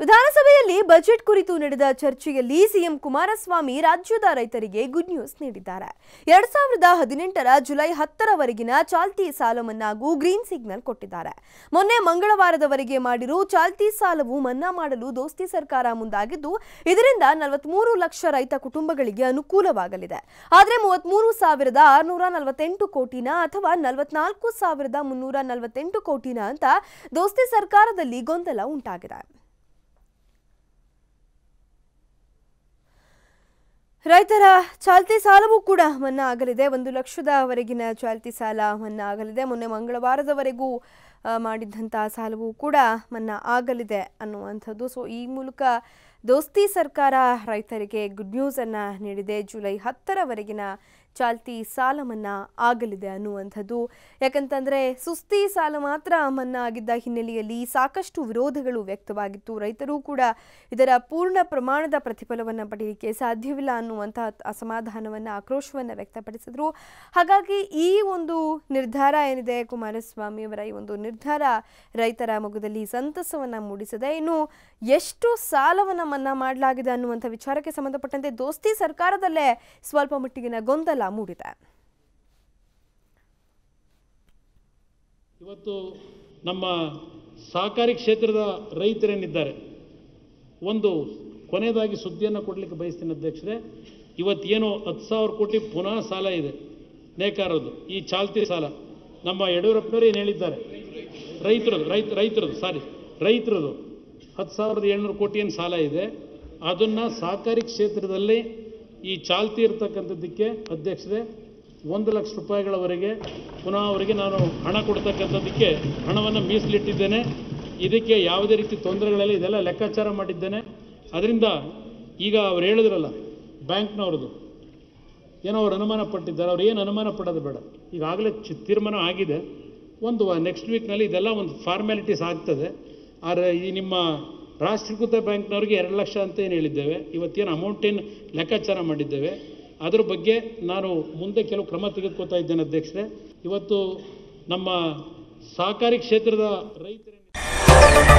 ವಿಧಾನಸಭೆಯಲ್ಲಿ ಬಜೆಟ್ ಕುರಿತು ನಡೆದ ಚರ್ಚೆಯಲ್ಲಿ ಸಿಎಂ ಕುಮಾರಸ್ವಾಮಿ ರಾಜ್ಯದ ರೈತರಿಗೆ ಗುಡ್ ನ್ಯೂಸ್ ನೀಡಿದ್ದಾರೆ ಎರಡ್ ಸಾವಿರದ ಹದಿನೆಂಟರ ಜುಲೈ ಹತ್ತರವರೆಗಿನ ಚಾಲ್ತಿ ಸಾಲ ಮನ್ನಾಗೂ ಗ್ರೀನ್ ಸಿಗ್ನಲ್ ಕೊಟ್ಟಿದ್ದಾರೆ ಮೊನ್ನೆ ಮಂಗಳವಾರದವರೆಗೆ ಮಾಡಿರೋ ಚಾಲ್ತಿ ಸಾಲವು ಮನ್ನಾ ಮಾಡಲು ದೋಸ್ತಿ ಸರ್ಕಾರ ಮುಂದಾಗಿದ್ದು ಇದರಿಂದ ನಲವತ್ಮೂರು ಲಕ್ಷ ರೈತ ಕುಟುಂಬಗಳಿಗೆ ಅನುಕೂಲವಾಗಲಿದೆ ಆದರೆ ಮೂವತ್ಮೂರು ಸಾವಿರದ ಆರುನೂರ ನಲವತ್ತೆಂಟು ಕೋಟಿನ ಅಥವಾ ನಲವತ್ನಾಲ್ಕು ಸಾವಿರದ ಮುನ್ನೂರ ನಲವತ್ತೆಂಟು ಕೋಟಿನ ಅಂತ ದೋಸ್ತಿ ಸರ್ಕಾರದಲ್ಲಿ ಗೊಂದಲ ಉಂಟಾಗಿದೆ ರೈತರ ಚಾಲ್ತಿ ಸಾಲವೂ ಕೂಡ ಮನ್ನಾ ಆಗಲಿದೆ ಒಂದು ಲಕ್ಷದವರೆಗಿನ ಚಾಲ್ತಿ ಸಾಲ ಮನ್ನಾ ಆಗಲಿದೆ ಮೊನ್ನೆ ಮಂಗಳವಾರದವರೆಗೂ ಮಾಡಿದ್ದಂಥ ಸಾಲವೂ ಕೂಡ ಮನ್ನಾ ಆಗಲಿದೆ ಅನ್ನುವಂಥದ್ದು ಸೊ ಈ ಮೂಲಕ ದೋಸ್ತಿ ಸರ್ಕಾರ ರೈತರಿಗೆ ಗುಡ್ ನ್ಯೂಸನ್ನು ನೀಡಿದೆ ಜುಲೈ ಹತ್ತರವರೆಗಿನ ಚಾಲ್ತಿ ಸಾಲ ಮನ್ನಾ ಆಗಲಿದೆ ಅನ್ನುವಂಥದ್ದು ಯಾಕಂತಂದರೆ ಸುಸ್ತಿ ಸಾಲ ಮಾತ್ರ ಮನ್ನಾ ಆಗಿದ್ದ ಹಿನ್ನೆಲೆಯಲ್ಲಿ ಸಾಕಷ್ಟು ವಿರೋಧಗಳು ವ್ಯಕ್ತವಾಗಿತ್ತು ರೈತರು ಕೂಡ ಇದರ ಪೂರ್ಣ ಪ್ರಮಾಣದ ಪ್ರತಿಫಲವನ್ನು ಪಡೆಯಲಿಕ್ಕೆ ಸಾಧ್ಯವಿಲ್ಲ ಅನ್ನುವಂಥ ಅಸಮಾಧಾನವನ್ನು ಆಕ್ರೋಶವನ್ನು ವ್ಯಕ್ತಪಡಿಸಿದರು ಹಾಗಾಗಿ ಈ ಒಂದು ನಿರ್ಧಾರ ಏನಿದೆ ಕುಮಾರಸ್ವಾಮಿಯವರ ಈ ಒಂದು ನಿರ್ಧಾರ ರೈತರ ಮುಖದಲ್ಲಿ ಸಂತಸವನ್ನು ಮೂಡಿಸದೆ ಇನ್ನು ಎಷ್ಟು ಸಾಲವನ್ನು ಮನ್ನಾ ಮಾಡಲಾಗಿದೆ ಅನ್ನುವಂಥ ವಿಚಾರಕ್ಕೆ ಸಂಬಂಧಪಟ್ಟಂತೆ ದೋಸ್ತಿ ಸರ್ಕಾರದಲ್ಲೇ ಸ್ವಲ್ಪ ಮಟ್ಟಿಗಿನ ಗೊಂದಲ ಮೂಡಿದೆ ಇವತ್ತು ನಮ್ಮ ಸಹಕಾರಿ ಕ್ಷೇತ್ರದ ರೈತರೇನಿದ್ದಾರೆ ಒಂದು ಕೊನೆಯದಾಗಿ ಸುದ್ದಿಯನ್ನು ಕೊಡಲಿಕ್ಕೆ ಬಯಸ್ತೀನಿ ಅಧ್ಯಕ್ಷರೇ ಇವತ್ತೇನು ಹತ್ತು ಸಾವಿರ ಕೋಟಿ ಪುನಃ ಸಾಲ ಇದೆ ನೇಕಾರದು ಈ ಚಾಲ್ತಿ ಸಾಲ ನಮ್ಮ ಯಡಿಯೂರಪ್ಪನವರು ಏನು ಹೇಳಿದ್ದಾರೆ ರೈತರದು ರೈತ ರೈತರದು ಸಾರಿ ರೈತರದು ಹತ್ತು ಸಾವಿರದ ಏಳ್ನೂರು ಕೋಟಿ ಏನು ಸಾಲ ಇದೆ ಅದನ್ನು ಸಹಕಾರಿ ಕ್ಷೇತ್ರದಲ್ಲಿ ಈ ಚಾಲ್ತಿ ಇರತಕ್ಕಂಥದ್ದಕ್ಕೆ ಅಧ್ಯಕ್ಷತೆ ಒಂದು ಲಕ್ಷ ರೂಪಾಯಿಗಳವರೆಗೆ ಪುನಃ ಅವರಿಗೆ ನಾನು ಹಣ ಕೊಡ್ತಕ್ಕಂಥದ್ದಕ್ಕೆ ಹಣವನ್ನು ಮೀಸಲಿಟ್ಟಿದ್ದೇನೆ ಇದಕ್ಕೆ ಯಾವುದೇ ರೀತಿ ತೊಂದರೆಗಳಲ್ಲಿ ಇದೆಲ್ಲ ಲೆಕ್ಕಾಚಾರ ಮಾಡಿದ್ದೇನೆ ಅದರಿಂದ ಈಗ ಅವ್ರು ಹೇಳಿದ್ರಲ್ಲ ಬ್ಯಾಂಕ್ನವ್ರದ್ದು ಏನೋ ಅವ್ರು ಅನುಮಾನ ಪಟ್ಟಿದ್ದಾರೆ ಅವ್ರು ಏನು ಅನುಮಾನ ಪಡೋದು ಬೇಡ ಈಗಾಗಲೇ ತೀರ್ಮಾನ ಆಗಿದೆ ಒಂದು ನೆಕ್ಸ್ಟ್ ವೀಕ್ನಲ್ಲಿ ಇದೆಲ್ಲ ಒಂದು ಫಾರ್ಮ್ಯಾಲಿಟೀಸ್ ಆಗ್ತದೆ ಆದರೆ ಈ ನಿಮ್ಮ ರಾಷ್ಟ್ರೀಕೃತ ಬ್ಯಾಂಕ್ನವ್ರಿಗೆ ಎರಡು ಲಕ್ಷ ಅಂತ ಏನು ಹೇಳಿದ್ದೇವೆ ಇವತ್ತೇನು ಅಮೌಂಟೇನು ಲೆಕ್ಕಾಚಾರ ಮಾಡಿದ್ದೇವೆ ಅದರ ಬಗ್ಗೆ ನಾನು ಮುಂದೆ ಕೆಲವು ಕ್ರಮ ತೆಗೆದುಕೊತಾ ಇದ್ದೇನೆ ಅಧ್ಯಕ್ಷರೇ ಇವತ್ತು ನಮ್ಮ ಸಹಕಾರಿ ಕ್ಷೇತ್ರದ ರೈತರ